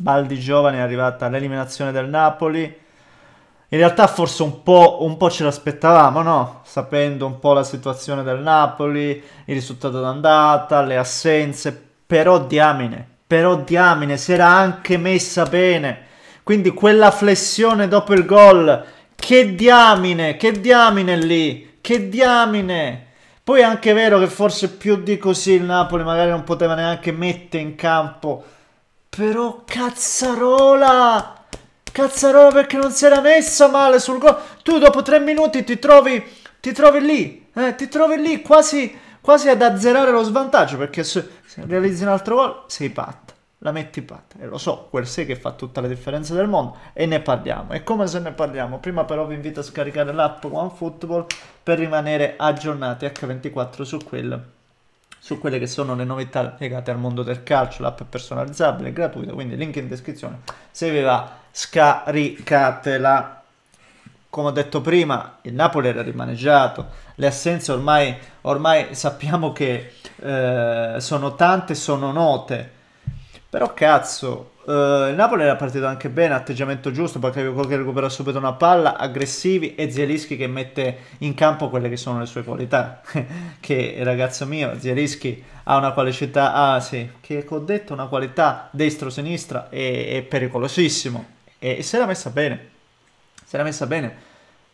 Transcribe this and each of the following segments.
Baldi giovane è arrivata all'eliminazione del Napoli. In realtà forse un po', un po' ce l'aspettavamo, no? Sapendo un po' la situazione del Napoli, il risultato d'andata, le assenze, però diamine, però diamine, si era anche messa bene. Quindi quella flessione dopo il gol, che diamine, che diamine lì, che diamine. Poi è anche vero che forse più di così il Napoli magari non poteva neanche mettere in campo però cazzarola! Cazzarola perché non si era messa male sul gol. Tu dopo tre minuti ti trovi, ti trovi lì, eh, ti trovi lì quasi, quasi, ad azzerare lo svantaggio perché se, se realizzi un altro gol sei patta, la metti patta. E lo so, quel 6 che fa tutta la differenza del mondo e ne parliamo. E come se ne parliamo? Prima però vi invito a scaricare l'app OneFootball per rimanere aggiornati H24 su quello su quelle che sono le novità legate al mondo del calcio, l'app personalizzabile, è gratuita, quindi link in descrizione, se vi va scaricatela. Come ho detto prima, il Napoli era rimaneggiato, le assenze ormai, ormai sappiamo che eh, sono tante, sono note, però cazzo, eh, il Napoli era partito anche bene, atteggiamento giusto, Bakayoko che recupera subito una palla, aggressivi e Zielischi che mette in campo quelle che sono le sue qualità. che ragazzo mio, Zielischi ha una qualità, ah sì, che ho detto, una qualità destro-sinistra e, è pericolosissimo e, e se l'ha messa bene, se l'ha messa bene.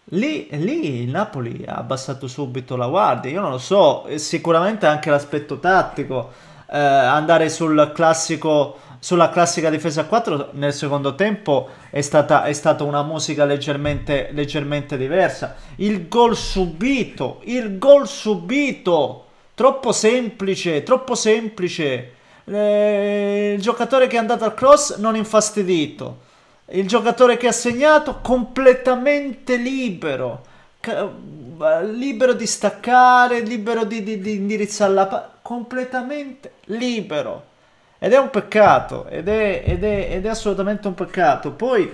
Lì, lì, il Napoli ha abbassato subito la guardia, io non lo so, sicuramente anche l'aspetto tattico eh, andare sul classico, sulla classica difesa a 4 nel secondo tempo è stata, è stata una musica leggermente, leggermente diversa. Il gol subito, il gol subito, troppo semplice, troppo semplice. Eh, il giocatore che è andato al cross non infastidito. Il giocatore che ha segnato completamente libero libero di staccare, libero di, di, di indirizzare la palla, completamente libero. Ed è un peccato, ed è, ed è, ed è assolutamente un peccato. Poi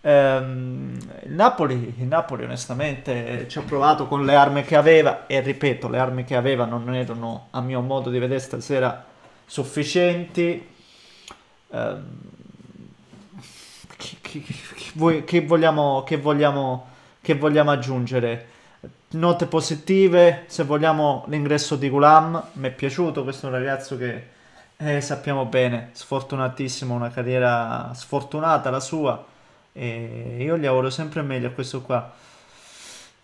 ehm, il, Napoli, il Napoli onestamente eh, ci ha provato con le armi che aveva e ripeto, le armi che aveva non erano a mio modo di vedere stasera sufficienti. Ehm, che, che, che, che vogliamo, che vogliamo aggiungere? Note positive, se vogliamo l'ingresso di Gulam, mi è piaciuto, questo è un ragazzo che eh, sappiamo bene, sfortunatissimo, una carriera sfortunata la sua e io gli auguro sempre meglio a questo qua.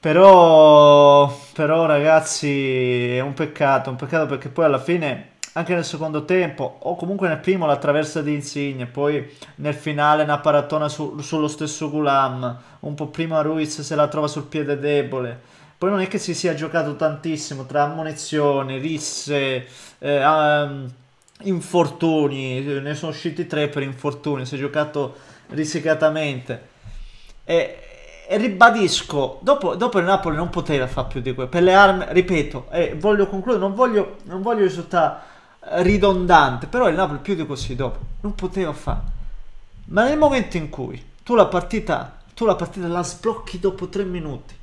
Però, però ragazzi è un peccato, un peccato perché poi alla fine anche nel secondo tempo o comunque nel primo la traversa di Insigne, poi nel finale una paratona su, sullo stesso Gulam, un po' prima Ruiz se la trova sul piede debole. Poi non è che si sia giocato tantissimo tra ammonizioni, risse, eh, um, infortuni, ne sono usciti tre per infortuni, si è giocato risicatamente. E, e ribadisco, dopo, dopo, il Napoli non poteva fare più di quello, per le armi, ripeto, eh, voglio concludere, non voglio, non voglio risultare ridondante, però il Napoli più di così dopo non poteva fare. Ma nel momento in cui tu la partita, tu la, partita la sblocchi dopo tre minuti,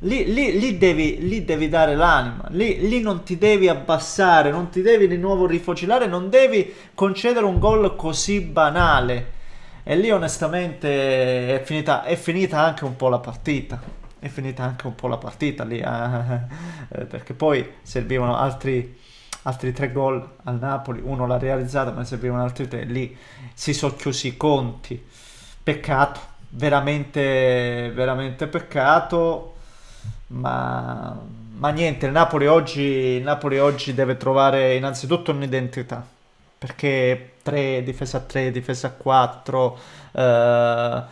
lì, lì, lì, devi, lì devi, dare l'anima, lì, non ti devi abbassare, non ti devi di nuovo rifocilare, non devi concedere un gol così banale. E lì onestamente è finita, è finita anche un po' la partita. È finita anche un po' la partita lì, eh, perché poi servivano altri altri tre gol al Napoli, uno l'ha realizzato ma ne servivano altri tre, lì si sono chiusi i conti, peccato, veramente, veramente peccato, ma, ma niente, il Napoli, oggi, il Napoli oggi deve trovare innanzitutto un'identità, perché 3, difesa 3, difesa 4, eh,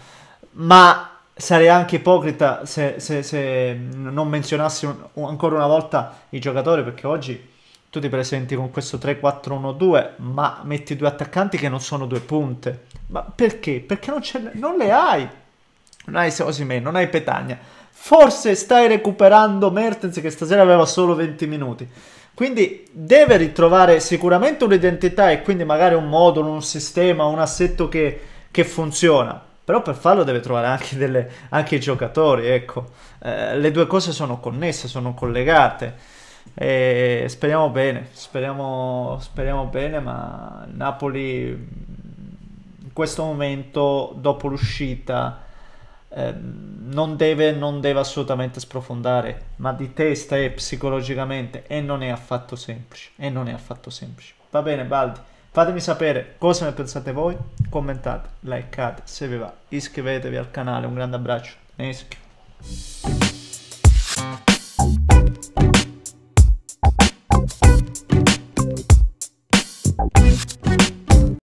ma sarei anche ipocrita se, se, se non menzionassi un, ancora una volta i giocatori perché oggi tu ti presenti con questo 3-4-1-2, ma metti due attaccanti che non sono due punte. Ma perché? Perché non, non le hai. Non hai Osimè, non hai Petagna. Forse stai recuperando Mertens che stasera aveva solo 20 minuti. Quindi deve ritrovare sicuramente un'identità e quindi magari un modulo, un sistema, un assetto che, che funziona. Però per farlo deve trovare anche, delle, anche i giocatori, ecco. Eh, le due cose sono connesse, sono collegate. E speriamo bene, speriamo, speriamo bene, ma Napoli mm, in questo momento, dopo l'uscita, eh, non, deve, non deve assolutamente sprofondare, ma di testa e psicologicamente, e non è affatto semplice, e non è affatto semplice. Va bene, Baldi, fatemi sapere cosa ne pensate voi, commentate, likeate se vi va, iscrivetevi al canale, un grande abbraccio, Neschi.